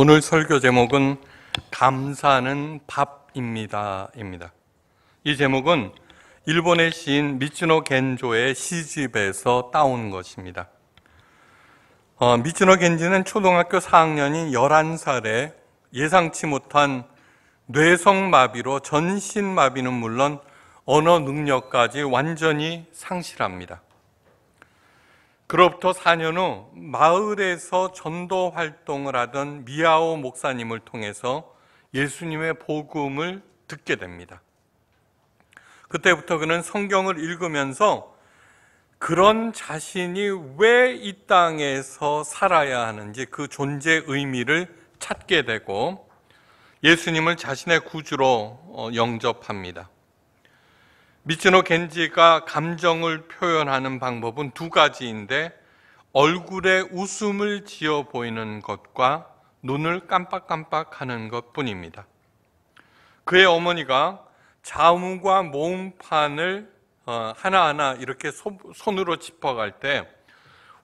오늘 설교 제목은 감사는 밥입니다입니다. 이 제목은 일본의 시인 미츠노 겐조의 시집에서 따온 것입니다. 어, 미츠노 겐지는 초등학교 4학년인 11살에 예상치 못한 뇌성마비로 전신마비는 물론 언어 능력까지 완전히 상실합니다. 그로부터 4년 후 마을에서 전도 활동을 하던 미아오 목사님을 통해서 예수님의 복음을 듣게 됩니다. 그때부터 그는 성경을 읽으면서 그런 자신이 왜 이 땅에서 살아야 하는지 그 존재 의미를 찾게 되고 예수님을 자신의 구주로 어, 영접합니다. 미츠노 겐지가 감정을 표현하는 방법은 두 가지인데 얼굴에 웃음을 지어 보이는 것과 눈을 깜빡깜빡 하는 것 뿐입니다. 그의 어머니가 자음과 모음판을 어, 하나하나 이렇게 손으로 짚어갈 때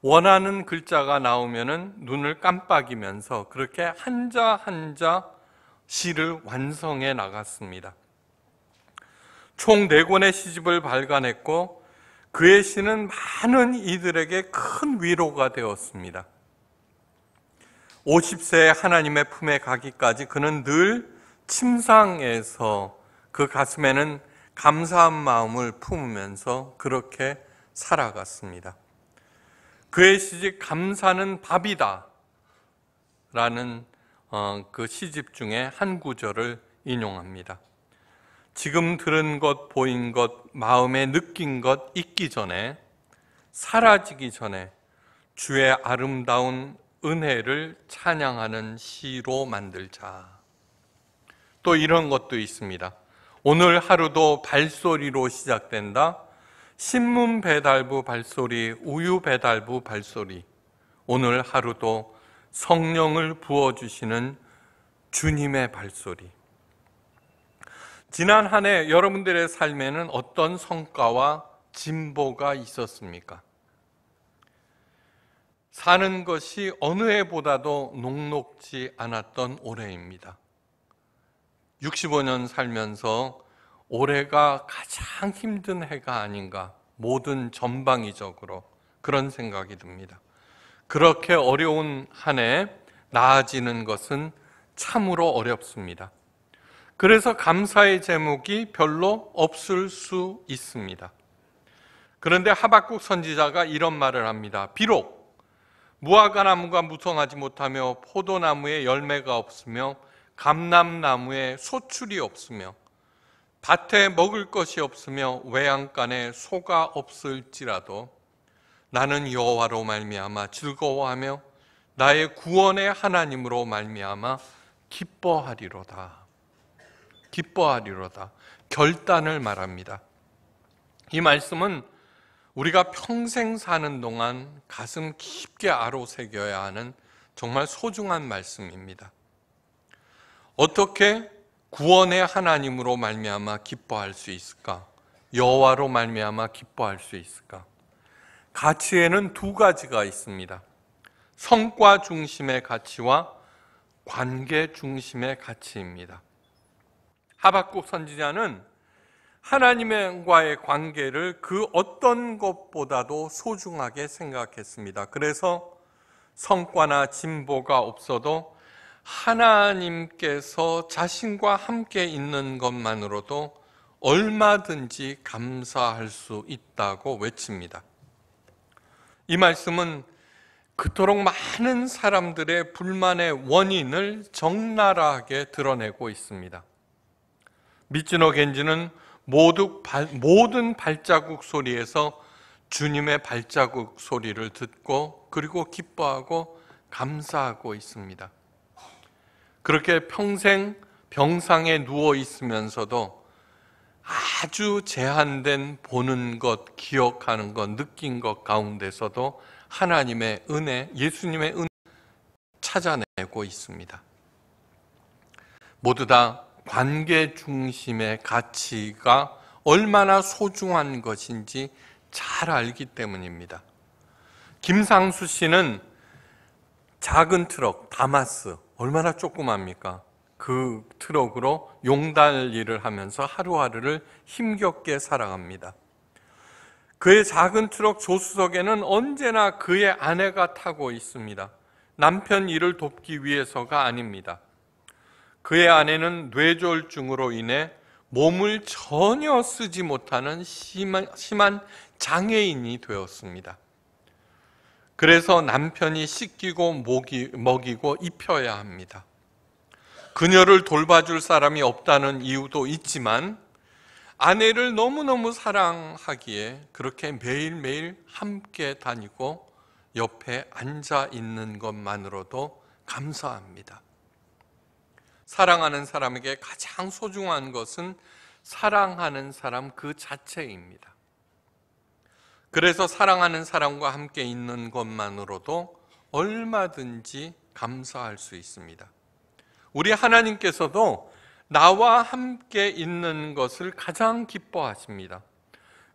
원하는 글자가 나오면 눈을 깜빡이면서 그렇게 한자 한자 시를 완성해 나갔습니다. 총4 권의 시집을 발간했고 그의 시는 많은 이들에게 큰 위로가 되었습니다. 50세에 하나님의 품에 가기까지 그는 늘 침상에서 그 가슴에는 감사한 마음을 품으면서 그렇게 살아갔습니다. 그의 시집 감사는 밥이다 라는 어, 그 시집 중에 한 구절을 인용합니다. 지금 들은 것, 보인 것, 마음에 느낀 것 있기 전에 사라지기 전에 주의 아름다운 은혜를 찬양하는 시로 만들자. 또 이런 것도 있습니다. 오늘 하루도 발소리로 시작된다. 신문 배달부 발소리, 우유 배달부 발소리. 오늘 하루도 성령을 부어주시는 주님의 발소리. 지난 한 해 여러분들의 삶에는 어떤 성과와 진보가 있었습니까? 사는 것이 어느 해보다도 녹록지 않았던 올해입니다. 65년 살면서 올해가 가장 힘든 해가 아닌가 모든 전방위적으로 그런 생각이 듭니다. 그렇게 어려운 한 해 나아지는 것은 참으로 어렵습니다. 그래서 감사의 제목이 별로 없을 수 있습니다. 그런데 하박국 선지자가 이런 말을 합니다. 비록 무화과나무가 무성하지 못하며 포도나무에 열매가 없으며 감람나무에 소출이 없으며 밭에 먹을 것이 없으며 외양간에 소가 없을지라도 나는 여호와로 말미암아 즐거워하며 나의 구원의 하나님으로 말미암아 기뻐하리로다. 기뻐하리로다. 결단을 말합니다. 이 말씀은 우리가 평생 사는 동안 가슴 깊게 아로새겨야 하는 정말 소중한 말씀입니다. 어떻게 구원의 하나님으로 말미암아 기뻐할 수 있을까? 여와로 말미암아 기뻐할 수 있을까? 가치에는 두 가지가 있습니다. 성과 중심의 가치와 관계 중심의 가치입니다. 하박국 선지자는 하나님과의 관계를 그 어떤 것보다도 소중하게 생각했습니다. 그래서 성과나 진보가 없어도 하나님께서 자신과 함께 있는 것만으로도 얼마든지 감사할 수 있다고 외칩니다. 이 말씀은 그토록 많은 사람들의 불만의 원인을 적나라하게 드러내고 있습니다. 미츠노 겐지는 모두 모든 발자국 소리에서 주님의 발자국 소리를 듣고 그리고 기뻐하고 감사하고 있습니다. 그렇게 평생 병상에 누워 있으면서도 아주 제한된 보는 것, 기억하는 것, 느낀 것 가운데서도 하나님의 은혜, 예수님의 은 찾아내고 있습니다. 모두 다 관계 중심의 가치가 얼마나 소중한 것인지 잘 알기 때문입니다. 김상수 씨는 작은 트럭, 다마스, 얼마나 조그맙니까? 그 트럭으로 용달 일을 하면서 하루하루를 힘겹게 살아갑니다. 그의 작은 트럭 조수석에는 언제나 그의 아내가 타고 있습니다. 남편 일을 돕기 위해서가 아닙니다. 그의 아내는 뇌졸중으로 인해 몸을 전혀 쓰지 못하는 심한, 심한 장애인이 되었습니다. 그래서 남편이 씻기고 목이, 먹이고 입혀야 합니다. 그녀를 돌봐줄 사람이 없다는 이유도 있지만 아내를 너무너무 사랑하기에 그렇게 매일매일 함께 다니고 옆에 앉아 있는 것만으로도 감사합니다. 사랑하는 사람에게 가장 소중한 것은 사랑하는 사람 그 자체입니다. 그래서 사랑하는 사람과 함께 있는 것만으로도 얼마든지 감사할 수 있습니다. 우리 하나님께서도 나와 함께 있는 것을 가장 기뻐하십니다.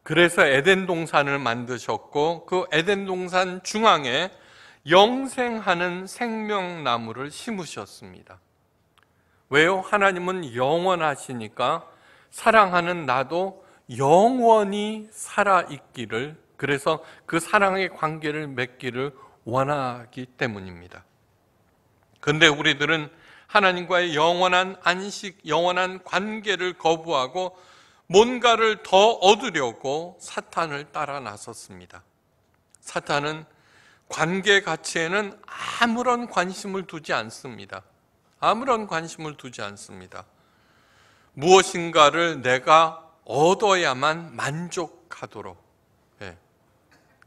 그래서 에덴 동산을 만드셨고 그 에덴 동산 중앙에 영생하는 생명나무를 심으셨습니다. 왜요? 하나님은 영원하시니까 사랑하는 나도 영원히 살아있기를, 그래서 그 사랑의 관계를 맺기를 원하기 때문입니다. 근데 우리들은 하나님과의 영원한 안식, 영원한 관계를 거부하고 뭔가를 더 얻으려고 사탄을 따라 나섰습니다. 사탄은 관계 가치에는 아무런 관심을 두지 않습니다. 아무런 관심을 두지 않습니다. 무엇인가를 내가 얻어야만 만족하도록 예,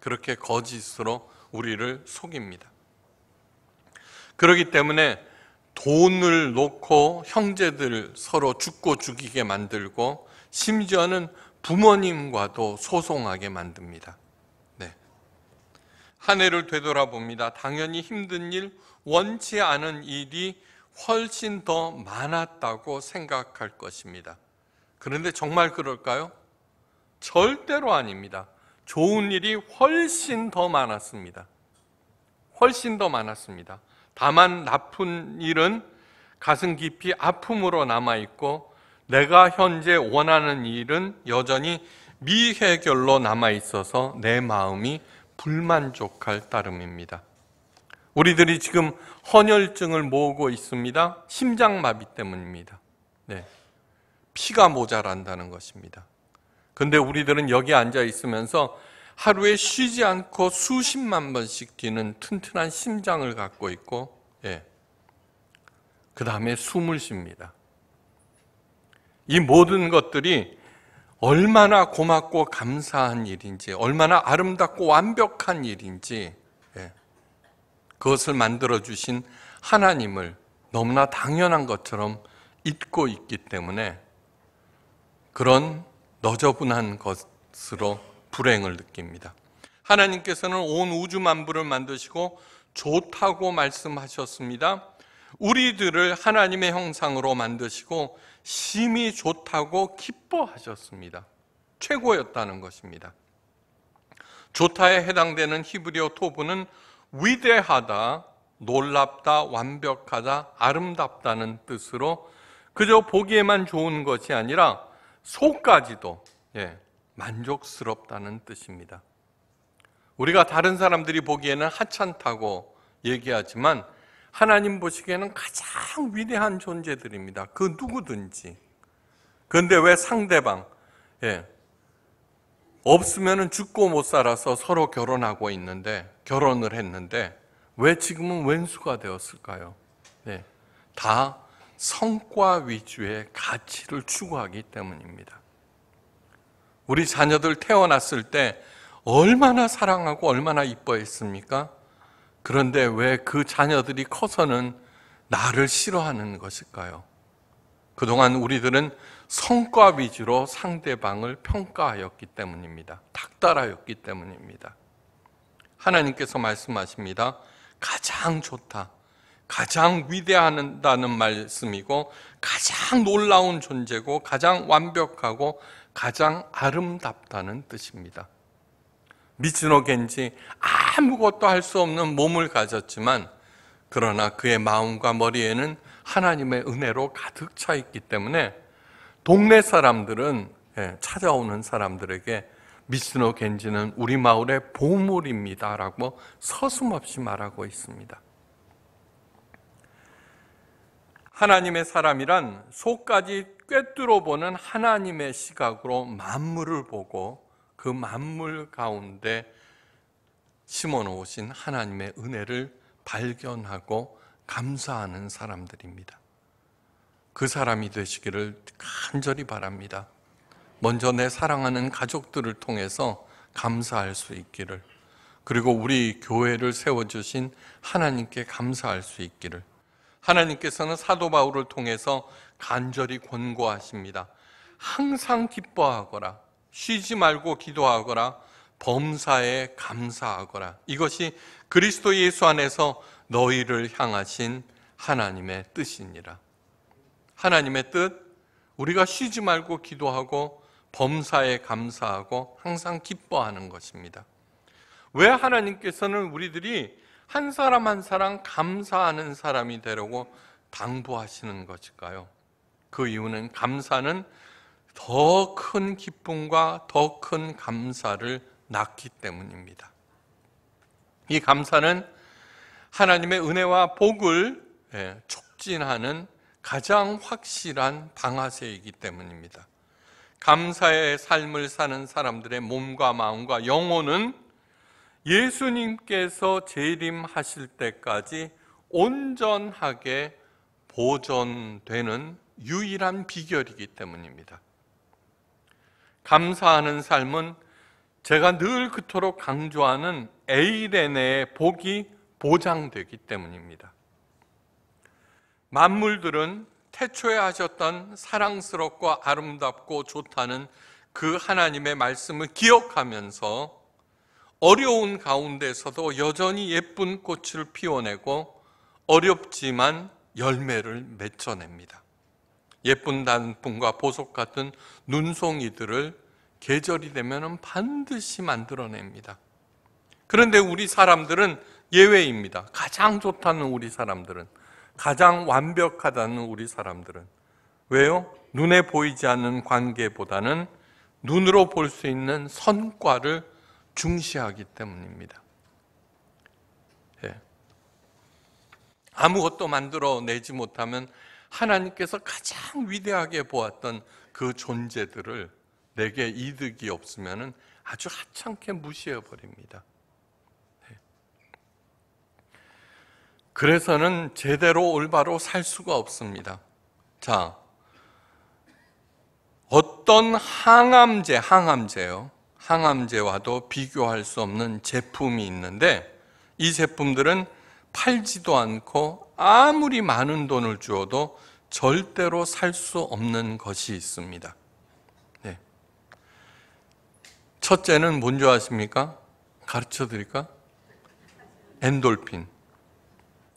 그렇게 거짓으로 우리를 속입니다. 그렇기 때문에 돈을 놓고 형제들 서로 죽고 죽이게 만들고 심지어는 부모님과도 소송하게 만듭니다. 네. 한 해를 되돌아봅니다. 당연히 힘든 일, 원치 않은 일이 훨씬 더 많았다고 생각할 것입니다. 그런데 정말 그럴까요? 절대로 아닙니다. 좋은 일이 훨씬 더 많았습니다. 훨씬 더 많았습니다. 다만 나쁜 일은 가슴 깊이 아픔으로 남아있고 내가 현재 원하는 일은 여전히 미해결로 남아있어서 내 마음이 불만족할 따름입니다. 우리들이 지금 헌혈증을 모으고 있습니다. 심장마비 때문입니다. 네. 피가 모자란다는 것입니다. 근데 우리들은 여기 앉아 있으면서 하루에 쉬지 않고 수십만 번씩 뛰는 튼튼한 심장을 갖고 있고, 예. 그 다음에 숨을 쉽니다. 이 모든 것들이 얼마나 고맙고 감사한 일인지, 얼마나 아름답고 완벽한 일인지, 예. 그것을 만들어 주신 하나님을 너무나 당연한 것처럼 잊고 있기 때문에 그런 너저분한 것으로 불행을 느낍니다. 하나님께서는 온 우주 만물을 만드시고 좋다고 말씀하셨습니다. 우리들을 하나님의 형상으로 만드시고 심히 좋다고 기뻐하셨습니다. 최고였다는 것입니다. 좋다에 해당되는 히브리어 토브는 위대하다, 놀랍다, 완벽하다, 아름답다는 뜻으로 그저 보기에만 좋은 것이 아니라 속까지도 예, 만족스럽다는 뜻입니다. 우리가 다른 사람들이 보기에는 하찮다고 얘기하지만 하나님 보시기에는 가장 위대한 존재들입니다. 그 누구든지. 그런데 왜 상대방, 예, 없으면 죽고 못 살아서 서로 결혼하고 있는데 결혼을 했는데 왜 지금은 왼수가 되었을까요? 네, 다 성과 위주의 가치를 추구하기 때문입니다. 우리 자녀들 태어났을 때 얼마나 사랑하고 얼마나 이뻐했습니까? 그런데 왜 그 자녀들이 커서는 나를 싫어하는 것일까요? 그동안 우리들은 성과 위주로 상대방을 평가하였기 때문입니다. 닥달하였기 때문입니다. 하나님께서 말씀하십니다. 가장 좋다. 가장 위대하다는 말씀이고, 가장 놀라운 존재고, 가장 완벽하고, 가장 아름답다는 뜻입니다. 미츠노겐지 아무것도 할 수 없는 몸을 가졌지만, 그러나 그의 마음과 머리에는 하나님의 은혜로 가득 차 있기 때문에 동네 사람들은 예, 찾아오는 사람들에게 미스노 겐지는 우리 마을의 보물입니다라고 서슴없이 말하고 있습니다. 하나님의 사람이란 속까지 꿰뚫어 보는 하나님의 시각으로 만물을 보고 그 만물 가운데 심어 놓으신 하나님의 은혜를 발견하고 감사하는 사람들입니다. 그 사람이 되시기를 간절히 바랍니다. 먼저 내 사랑하는 가족들을 통해서 감사할 수 있기를, 그리고 우리 교회를 세워주신 하나님께 감사할 수 있기를, 하나님께서는 사도 바울을 통해서 간절히 권고하십니다. 항상 기뻐하거라, 쉬지 말고 기도하거라, 범사에 감사하거라. 이것이 그리스도 예수 안에서 너희를 향하신 하나님의 뜻이니라. 하나님의 뜻, 우리가 쉬지 말고 기도하고 범사에 감사하고 항상 기뻐하는 것입니다. 왜 하나님께서는 우리들이 한 사람 한 사람 감사하는 사람이 되려고 당부하시는 것일까요? 그 이유는 감사는 더 큰 기쁨과 더 큰 감사를 낳기 때문입니다. 이 감사는 하나님의 은혜와 복을 예, 촉진하는 가장 확실한 방아쇠이기 때문입니다. 감사의 삶을 사는 사람들의 몸과 마음과 영혼은 예수님께서 재림하실 때까지 온전하게 보존되는 유일한 비결이기 때문입니다. 감사하는 삶은 제가 늘 그토록 강조하는 에이레네의 복이 보장되기 때문입니다. 만물들은 태초에 하셨던 사랑스럽고 아름답고 좋다는 그 하나님의 말씀을 기억하면서 어려운 가운데서도 여전히 예쁜 꽃을 피워내고 어렵지만 열매를 맺혀냅니다. 예쁜 단풍과 보석 같은 눈송이들을 계절이 되면 반드시 만들어냅니다. 그런데 우리 사람들은 예외입니다. 가장 좋다는 우리 사람들은. 가장 완벽하다는 우리 사람들은 왜요? 눈에 보이지 않는 관계보다는 눈으로 볼 수 있는 선과를 중시하기 때문입니다. 예. 아무것도 만들어내지 못하면 하나님께서 가장 위대하게 보았던 그 존재들을 내게 이득이 없으면 아주 하찮게 무시해버립니다. 그래서는 제대로 올바로 살 수가 없습니다. 자, 어떤 항암제, 항암제요. 항암제와도 비교할 수 없는 제품이 있는데 이 제품들은 팔지도 않고 아무리 많은 돈을 주어도 절대로 살 수 없는 것이 있습니다. 네. 첫째는 뭔지 아십니까? 가르쳐 드릴까? 엔돌핀.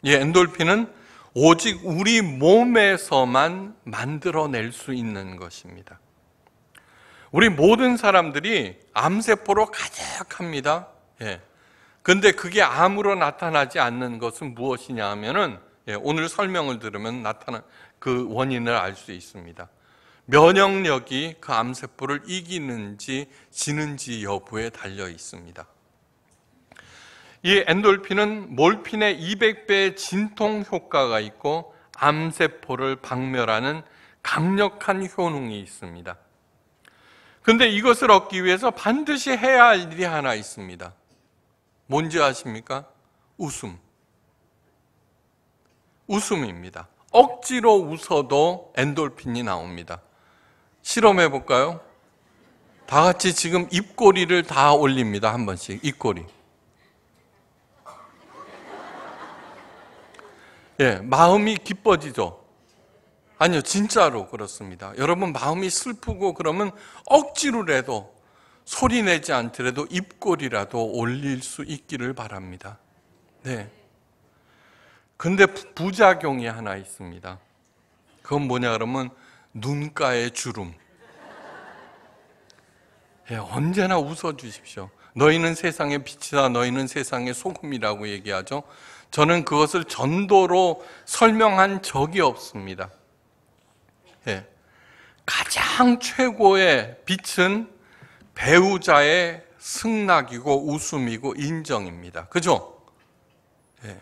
이 예, 엔돌핀은 오직 우리 몸에서만 만들어낼 수 있는 것입니다. 우리 모든 사람들이 암세포로 가득합니다. 예. 근데 그게 암으로 나타나지 않는 것은 무엇이냐 하면은 예, 오늘 설명을 들으면 나타나 그 원인을 알 수 있습니다. 면역력이 그 암세포를 이기는지 지는지 여부에 달려 있습니다. 이 엔돌핀은 몰핀의 200배의 진통 효과가 있고 암세포를 박멸하는 강력한 효능이 있습니다. 근데 이것을 얻기 위해서 반드시 해야 할 일이 하나 있습니다. 뭔지 아십니까? 웃음. 웃음입니다. 억지로 웃어도 엔돌핀이 나옵니다. 실험해 볼까요? 다 같이 지금 입꼬리를 다 올립니다. 한 번씩. 입꼬리. 예, 마음이 기뻐지죠. 아니요, 진짜로 그렇습니다. 여러분 마음이 슬프고 그러면 억지로라도 소리 내지 않더라도 입꼬리라도 올릴 수 있기를 바랍니다. 네. 근데 부작용이 하나 있습니다. 그건 뭐냐 그러면 눈가의 주름. 예, 언제나 웃어 주십시오. 너희는 세상의 빛이다. 너희는 세상의 소금이라고 얘기하죠. 저는 그것을 전도로 설명한 적이 없습니다. 예. 가장 최고의 빛은 배우자의 승낙이고 웃음이고 인정입니다. 그죠? 예.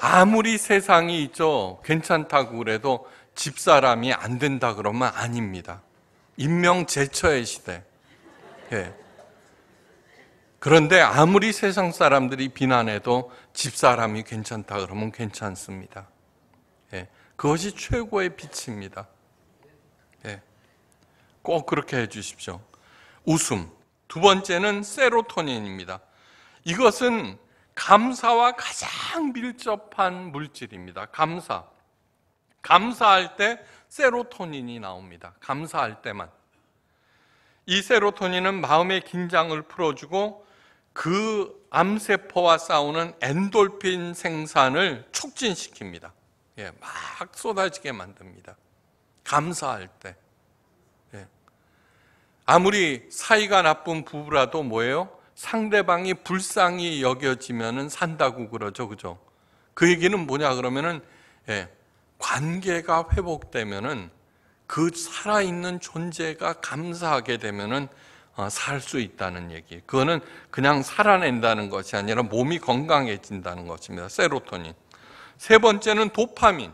아무리 세상이 있죠. 괜찮다고 그래도 집사람이 안 된다 그러면 아닙니다. 인명 제처의 시대. 예. 그런데 아무리 세상 사람들이 비난해도 집사람이 괜찮다 그러면 괜찮습니다. 예, 그것이 최고의 빛입니다. 예, 꼭 그렇게 해주십시오. 웃음. 두 번째는 세로토닌입니다. 이것은 감사와 가장 밀접한 물질입니다. 감사. 감사할 때 세로토닌이 나옵니다. 감사할 때만. 이 세로토닌은 마음의 긴장을 풀어주고 그 암세포와 싸우는 엔돌핀 생산을 촉진시킵니다. 예, 막 쏟아지게 만듭니다. 감사할 때. 예. 아무리 사이가 나쁜 부부라도 뭐예요? 상대방이 불쌍히 여겨지면은 산다고 그러죠. 그죠? 그 얘기는 뭐냐 그러면은 예, 관계가 회복되면은 그 살아있는 존재가 감사하게 되면은 어, 살수 있다는 얘기. 그거는 그냥 살아낸다는 것이 아니라 몸이 건강해진다는 것입니다. 세로토닌. 세 번째는 도파민.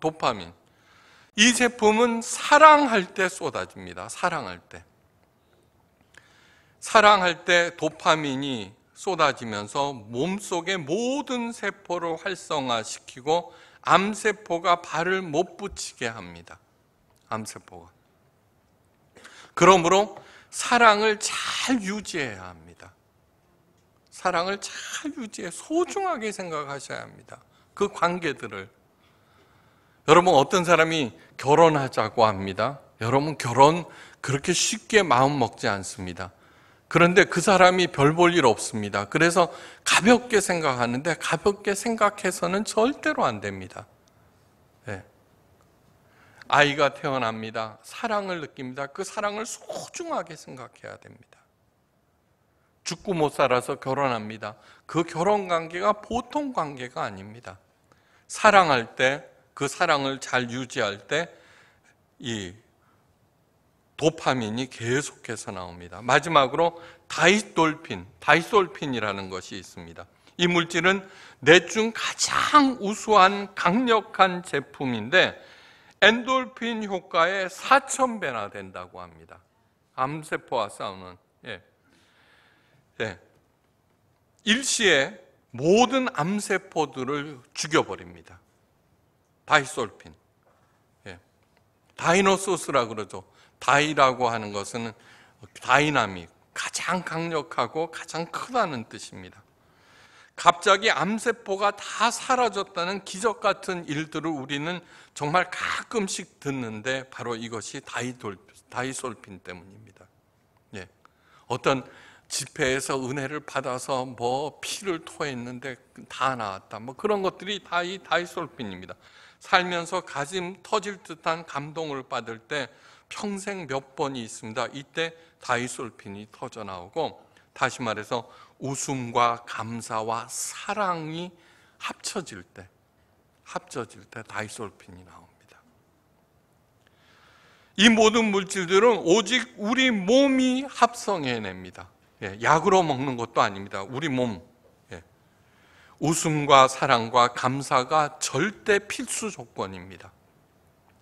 도파민. 이 제품은 사랑할 때 쏟아집니다. 사랑할 때. 사랑할 때 도파민이 쏟아지면서 몸속의 모든 세포를 활성화시키고 암세포가 발을 못 붙이게 합니다. 암세포가. 그러므로 사랑을 잘 유지해야 합니다. 사랑을 잘 유지해 소중하게 생각하셔야 합니다. 그 관계들을 여러분 어떤 사람이 결혼하자고 합니다. 여러분 결혼 그렇게 쉽게 마음 먹지 않습니다. 그런데 그 사람이 별 볼 일 없습니다. 그래서 가볍게 생각하는데 가볍게 생각해서는 절대로 안 됩니다. 아이가 태어납니다. 사랑을 느낍니다. 그 사랑을 소중하게 생각해야 됩니다. 죽고 못 살아서 결혼합니다. 그 결혼 관계가 보통 관계가 아닙니다. 사랑할 때, 그 사랑을 잘 유지할 때, 이 도파민이 계속해서 나옵니다. 마지막으로 다이솔핀, 다이솔핀이라는 것이 있습니다. 이 물질은 뇌 중 가장 우수한 강력한 제품인데 엔돌핀 효과의 4천 배나 된다고 합니다. 암세포와 싸우는 예. 예. 일시에 모든 암세포들을 죽여버립니다. 다이솔핀. 예. 다이노소스라 그러죠. 다이라고 하는 것은 다이나믹, 가장 강력하고 가장 크다는 뜻입니다. 갑자기 암세포가 다 사라졌다는 기적 같은 일들을 우리는 정말 가끔씩 듣는데 바로 이것이 다이솔핀 때문입니다. 예. 어떤 집회에서 은혜를 받아서 뭐 피를 토했는데 다 나왔다. 뭐 그런 것들이 다이 다이솔핀입니다. 살면서 가슴 터질 듯한 감동을 받을 때 평생 몇 번이 있습니다. 이때 다이솔핀이 터져 나오고 다시 말해서 웃음과 감사와 사랑이 합쳐질 때, 합쳐질 때 다이솔핀이 나옵니다. 이 모든 물질들은 오직 우리 몸이 합성해냅니다. 예, 약으로 먹는 것도 아닙니다. 우리 몸. 예. 웃음과 사랑과 감사가 절대 필수 조건입니다.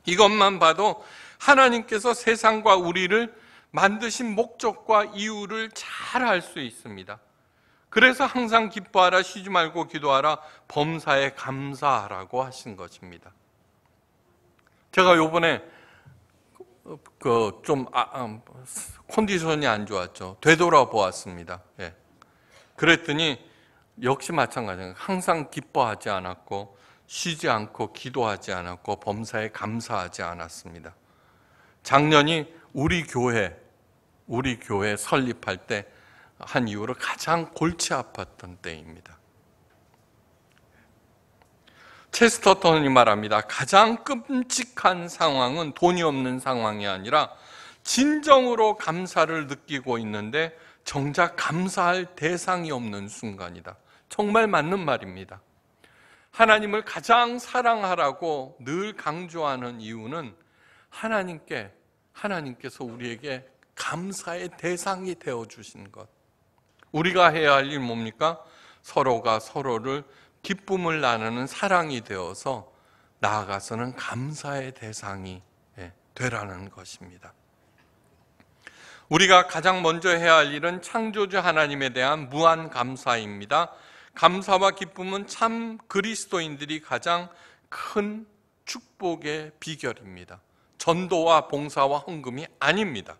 이것만 봐도 하나님께서 세상과 우리를 만드신 목적과 이유를 잘 알 수 있습니다. 그래서 항상 기뻐하라, 쉬지 말고 기도하라, 범사에 감사하라고 하신 것입니다. 제가 요번에 그좀 아, 아, 컨디션이 안 좋았죠. 되돌아보았습니다. 예. 그랬더니 역시 마찬가지예요. 항상 기뻐하지 않았고 쉬지 않고 기도하지 않았고 범사에 감사하지 않았습니다. 작년이 우리 교회 우리 교회 설립할 때 한 이후로 가장 골치 아팠던 때입니다. 체스터턴이 말합니다. 가장 끔찍한 상황은 돈이 없는 상황이 아니라 진정으로 감사를 느끼고 있는데 정작 감사할 대상이 없는 순간이다. 정말 맞는 말입니다. 하나님을 가장 사랑하라고 늘 강조하는 이유는 하나님께 하나님께서 우리에게 감사의 대상이 되어 주신 것. 우리가 해야 할 일 뭡니까? 서로가 서로를 기쁨을 나누는 사랑이 되어서 나아가서는 감사의 대상이 예, 되라는 것입니다. 우리가 가장 먼저 해야 할 일은 창조주 하나님에 대한 무한 감사입니다. 감사와 기쁨은 참 그리스도인들이 가장 큰 축복의 비결입니다. 전도와 봉사와 헌금이 아닙니다.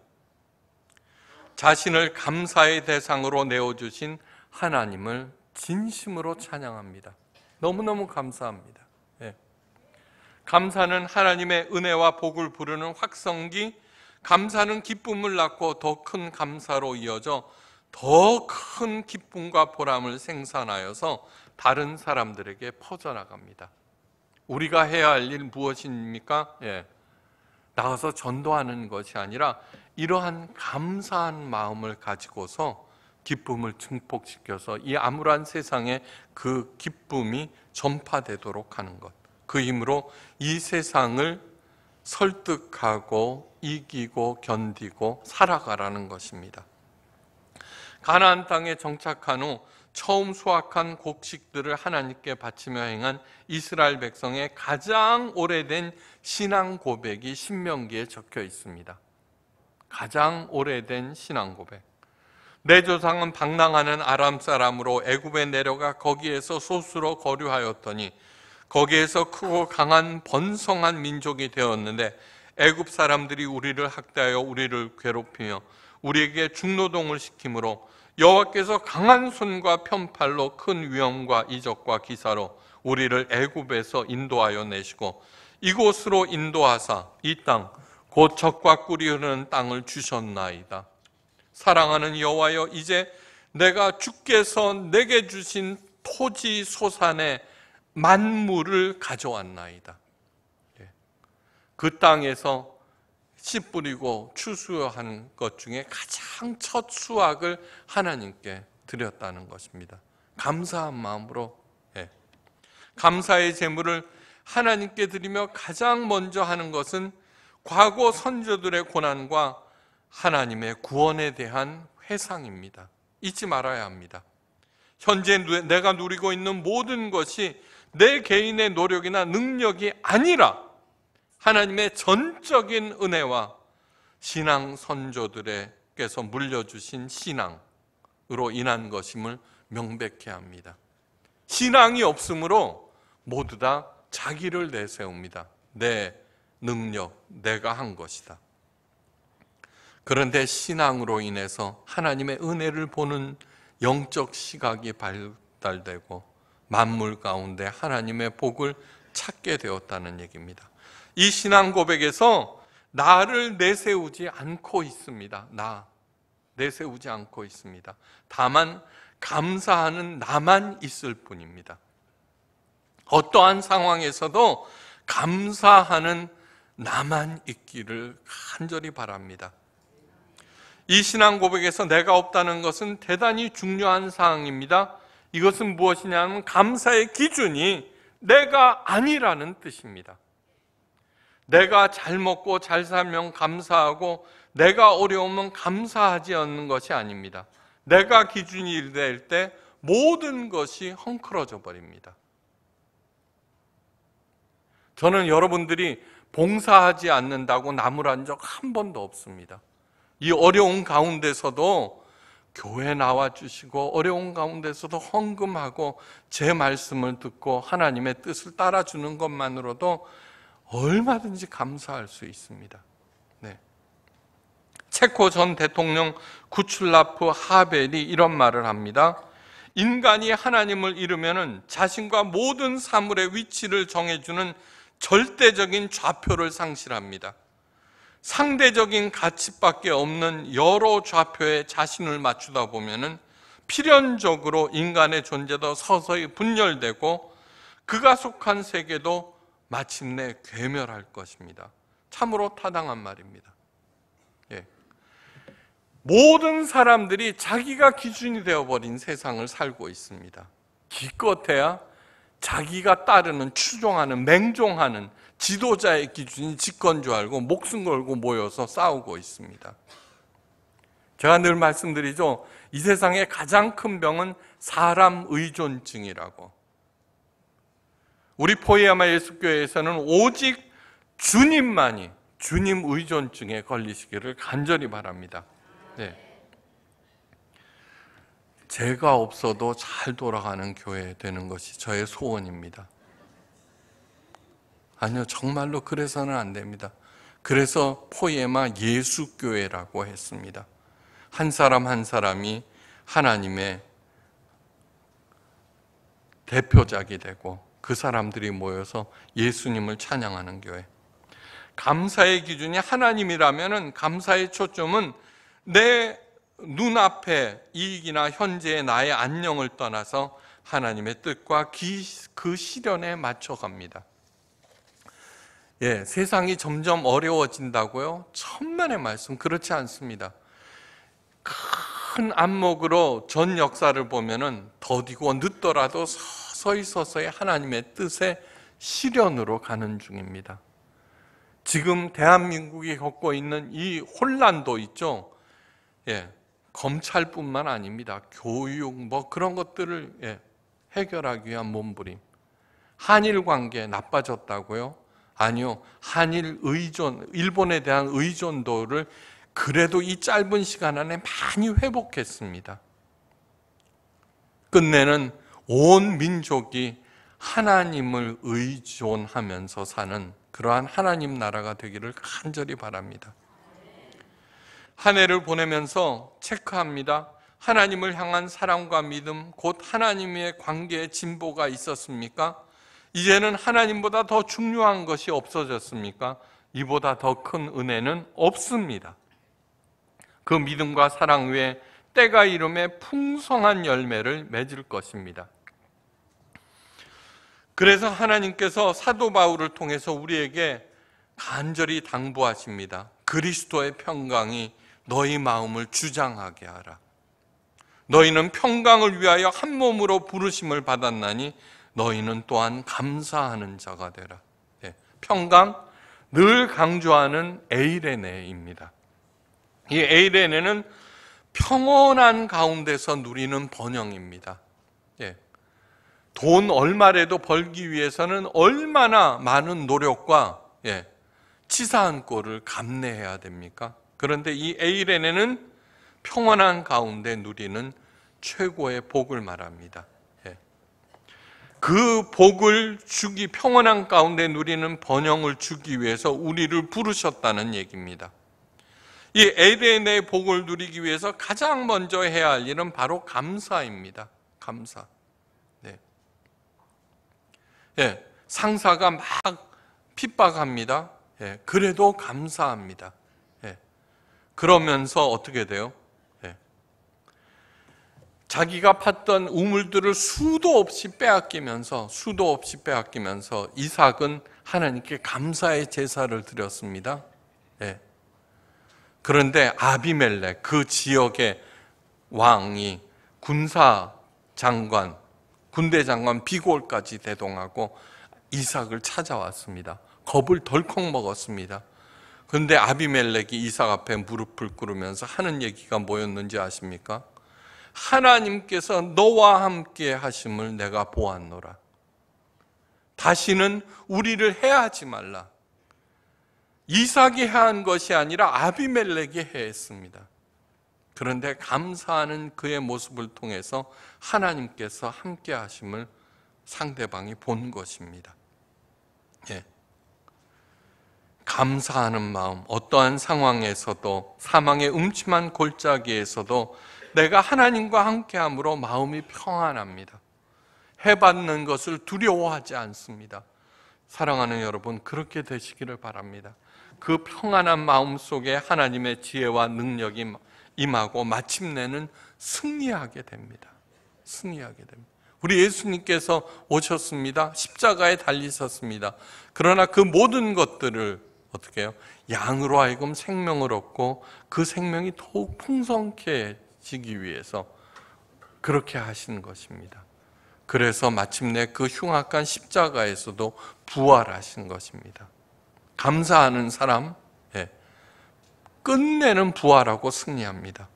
자신을 감사의 대상으로 내어주신 하나님을 진심으로 찬양합니다. 너무너무 감사합니다. 예. 감사는 하나님의 은혜와 복을 부르는 확성기, 감사는 기쁨을 낳고 더 큰 감사로 이어져 더 큰 기쁨과 보람을 생산하여서 다른 사람들에게 퍼져나갑니다. 우리가 해야 할 일 무엇입니까? 예. 나가서 전도하는 것이 아니라 이러한 감사한 마음을 가지고서 기쁨을 증폭시켜서 이 암울한 세상에 그 기쁨이 전파되도록 하는 것. 그 힘으로 이 세상을 설득하고 이기고 견디고 살아가라는 것입니다. 가나안 땅에 정착한 후 처음 수확한 곡식들을 하나님께 바치며 행한 이스라엘 백성의 가장 오래된 신앙 고백이 신명기에 적혀 있습니다. 가장 오래된 신앙 고백. 내 조상은 방랑하는 아람 사람으로 애굽에 내려가 거기에서 소수로 거류하였더니 거기에서 크고 강한 번성한 민족이 되었는데 애굽 사람들이 우리를 학대하여 우리를 괴롭히며 우리에게 중노동을 시키므로 여호와께서 강한 손과 편팔로 큰 위험과 이적과 기사로 우리를 애굽에서 인도하여 내시고 이곳으로 인도하사 이땅 곧 적과 꿀이 흐르는 땅을 주셨나이다. 사랑하는 여호와여 이제 내가 주께서 내게 주신 토지 소산의 만물을 가져왔나이다. 예. 그 땅에서 씨 뿌리고 추수한 것 중에 가장 첫 수확을 하나님께 드렸다는 것입니다. 감사한 마음으로 예. 감사의 제물을 하나님께 드리며 가장 먼저 하는 것은 과거 선조들의 고난과 하나님의 구원에 대한 회상입니다. 잊지 말아야 합니다. 현재 내가 누리고 있는 모든 것이 내 개인의 노력이나 능력이 아니라 하나님의 전적인 은혜와 신앙 선조들에게서 물려주신 신앙으로 인한 것임을 명백해 합니다. 신앙이 없으므로 모두 다 자기를 내세웁니다. 내 네, 능력, 내가 한 것이다. 그런데 신앙으로 인해서 하나님의 은혜를 보는 영적 시각이 발달되고 만물 가운데 하나님의 복을 찾게 되었다는 얘기입니다. 이 신앙 고백에서 나를 내세우지 않고 있습니다. 나 내세우지 않고 있습니다. 다만 감사하는 나만 있을 뿐입니다. 어떠한 상황에서도 감사하는 나만 있기를 간절히 바랍니다. 이 신앙 고백에서 내가 없다는 것은 대단히 중요한 사항입니다. 이것은 무엇이냐 면 감사의 기준이 내가 아니라는 뜻입니다. 내가 잘 먹고 잘 살면 감사하고 내가 어려우면 감사하지 않는 것이 아닙니다. 내가 기준이 될 때 모든 것이 헝클어져 버립니다. 저는 여러분들이 봉사하지 않는다고 나무란 적 한 번도 없습니다. 이 어려운 가운데서도 교회 나와주시고 어려운 가운데서도 헌금하고 제 말씀을 듣고 하나님의 뜻을 따라주는 것만으로도 얼마든지 감사할 수 있습니다. 네. 체코 전 대통령 구출라프 하벨이 이런 말을 합니다. 인간이 하나님을 잃으면 자신과 모든 사물의 위치를 정해주는 절대적인 좌표를 상실합니다. 상대적인 가치밖에 없는 여러 좌표에 자신을 맞추다 보면은 필연적으로 인간의 존재도 서서히 분열되고 그가 속한 세계도 마침내 괴멸할 것입니다. 참으로 타당한 말입니다. 예. 모든 사람들이 자기가 기준이 되어버린 세상을 살고 있습니다. 기껏해야 자기가 따르는, 추종하는, 맹종하는 지도자의 기준이 집권 줄 알고 목숨 걸고 모여서 싸우고 있습니다. 제가 늘 말씀드리죠. 이 세상의 가장 큰 병은 사람 의존증이라고. 우리 포이아마 예수교회에서는 오직 주님만이 주님 의존증에 걸리시기를 간절히 바랍니다. 네. 제가 없어도 잘 돌아가는 교회 되는 것이 저의 소원입니다. 아니요, 정말로 그래서는 안 됩니다. 그래서 포예마 예수교회라고 했습니다. 한 사람 한 사람이 하나님의 대표작이 되고 그 사람들이 모여서 예수님을 찬양하는 교회. 감사의 기준이 하나님이라면 감사의 초점은 내 눈앞에 이익이나 현재의 나의 안녕을 떠나서 하나님의 뜻과 그 시련에 맞춰갑니다. 예, 세상이 점점 어려워진다고요? 천만의 말씀. 그렇지 않습니다. 큰 안목으로 전 역사를 보면은 더디고 늦더라도 서서히 서서히 하나님의 뜻에 실현으로 가는 중입니다. 지금 대한민국이 겪고 있는 이 혼란도 있죠. 예. 검찰뿐만 아닙니다. 교육, 뭐 그런 것들을 예, 해결하기 위한 몸부림. 한일 관계 나빠졌다고요? 아니요. 한일 의존, 일본에 대한 의존도를 그래도 이 짧은 시간 안에 많이 회복했습니다. 끝내는 온 민족이 하나님을 의존하면서 사는 그러한 하나님 나라가 되기를 간절히 바랍니다. 한 해를 보내면서 체크합니다. 하나님을 향한 사랑과 믿음, 곧 하나님의 관계에 진보가 있었습니까? 이제는 하나님보다 더 중요한 것이 없어졌습니까? 이보다 더 큰 은혜는 없습니다. 그 믿음과 사랑 외에 때가 이름에 풍성한 열매를 맺을 것입니다. 그래서 하나님께서 사도 바울을 통해서 우리에게 간절히 당부하십니다. 그리스도의 평강이 너희 마음을 주장하게 하라. 너희는 평강을 위하여 한 몸으로 부르심을 받았나니 너희는 또한 감사하는 자가 되라. 네, 평강 늘 강조하는 에이레네입니다. 이 에이레네는 평온한 가운데서 누리는 번영입니다. 예. 돈 얼마라도 벌기 위해서는 얼마나 많은 노력과 예. 치사한 꼴을 감내해야 됩니까? 그런데 이 에이렌에는 평온한 가운데 누리는 최고의 복을 말합니다. 예. 그 복을 주기 평온한 가운데 누리는 번영을 주기 위해서 우리를 부르셨다는 얘기입니다. 이 에덴의 복을 누리기 위해서 가장 먼저 해야 할 일은 바로 감사입니다. 감사. 네. 예, 상사가 막 핍박합니다. 예, 그래도 감사합니다. 그러면서 어떻게 돼요? 네. 자기가 팠던 우물들을 수도 없이 빼앗기면서 수도 없이 빼앗기면서 이삭은 하나님께 감사의 제사를 드렸습니다. 네. 그런데 아비멜렉 그 지역의 왕이 군사 장관 군대 장관 비골까지 대동하고 이삭을 찾아왔습니다. 겁을 덜컥 먹었습니다. 그런데 아비멜렉이 이삭 앞에 무릎을 꿇으면서 하는 얘기가 뭐였는지 아십니까? 하나님께서 너와 함께 하심을 내가 보았노라. 다시는 우리를 해하지 말라. 이삭이 해한 것이 아니라 아비멜렉이 해했습니다. 그런데 감사하는 그의 모습을 통해서 하나님께서 함께 하심을 상대방이 본 것입니다. 감사하는 마음, 어떠한 상황에서도 사망의 음침한 골짜기에서도 내가 하나님과 함께함으로 마음이 평안합니다. 해받는 것을 두려워하지 않습니다. 사랑하는 여러분, 그렇게 되시기를 바랍니다. 그 평안한 마음 속에 하나님의 지혜와 능력이 임하고 마침내는 승리하게 됩니다. 승리하게 됩니다. 우리 예수님께서 오셨습니다. 십자가에 달리셨습니다. 그러나 그 모든 것들을 어떻게 해요? 양으로 하여금 생명을 얻고 그 생명이 더욱 풍성해지기 위해서 그렇게 하신 것입니다. 그래서 마침내 그 흉악한 십자가에서도 부활하신 것입니다. 감사하는 사람, 예. 끝내는 부활하고 승리합니다.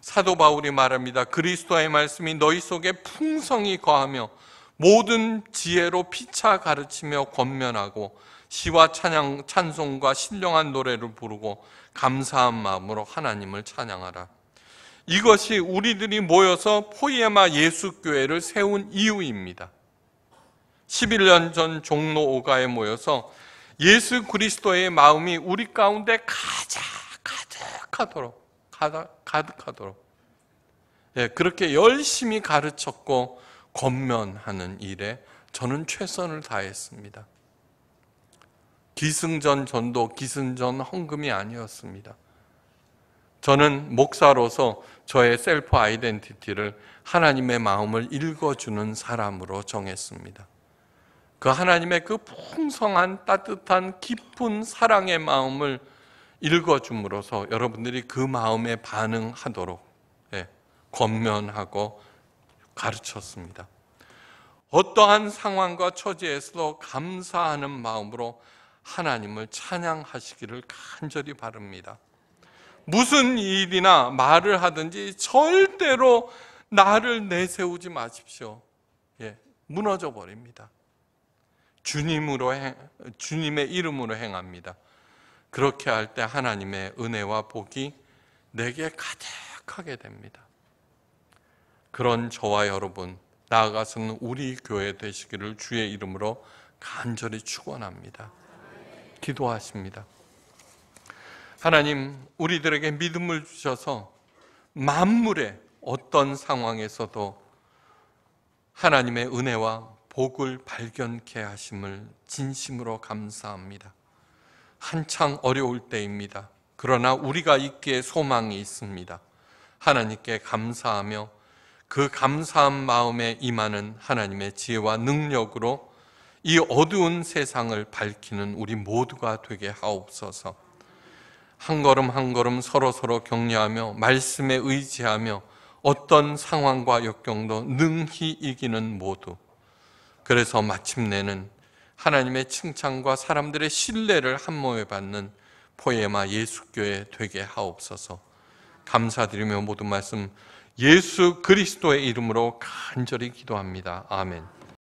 사도 바울이 말합니다. 그리스도의 말씀이 너희 속에 풍성히 거하며 모든 지혜로 피차 가르치며 권면하고 시와 찬양, 찬송과 신령한 노래를 부르고 감사한 마음으로 하나님을 찬양하라. 이것이 우리들이 모여서 포이에마 예수교회를 세운 이유입니다. 11년 전 종로 오가에 모여서 예수 그리스도의 마음이 우리 가운데 가자 가득하도록 가득하도록 예, 그렇게 열심히 가르쳤고 권면하는 일에 저는 최선을 다했습니다. 기승전 전도, 기승전 헌금이 아니었습니다. 저는 목사로서 저의 셀프 아이덴티티를 하나님의 마음을 읽어주는 사람으로 정했습니다. 그 하나님의 그 풍성한 따뜻한 깊은 사랑의 마음을 읽어줌으로써 여러분들이 그 마음에 반응하도록 예, 권면하고 가르쳤습니다. 어떠한 상황과 처지에서도 감사하는 마음으로 하나님을 찬양하시기를 간절히 바랍니다. 무슨 일이나 말을 하든지 절대로 나를 내세우지 마십시오. 예, 무너져 버립니다. 주님으로 행, 주님의 이름으로 행합니다. 그렇게 할 때 하나님의 은혜와 복이 내게 가득하게 됩니다. 그런 저와 여러분 나아가서는 우리 교회 되시기를 주의 이름으로 간절히 축원합니다. 기도하십니다. 하나님, 우리들에게 믿음을 주셔서 만물의 어떤 상황에서도 하나님의 은혜와 복을 발견케 하심을 진심으로 감사합니다. 한창 어려울 때입니다. 그러나 우리가 있기에 소망이 있습니다. 하나님께 감사하며 그 감사한 마음에 임하는 하나님의 지혜와 능력으로 이 어두운 세상을 밝히는 우리 모두가 되게 하옵소서. 한 걸음 한 걸음 서로 서로 격려하며 말씀에 의지하며 어떤 상황과 역경도 능히 이기는 모두. 그래서 마침내는 하나님의 칭찬과 사람들의 신뢰를 한 몸에 받는 포에마 예수교회 되게 하옵소서. 감사드리며 모든 말씀 예수 그리스도의 이름으로 간절히 기도합니다. 아멘.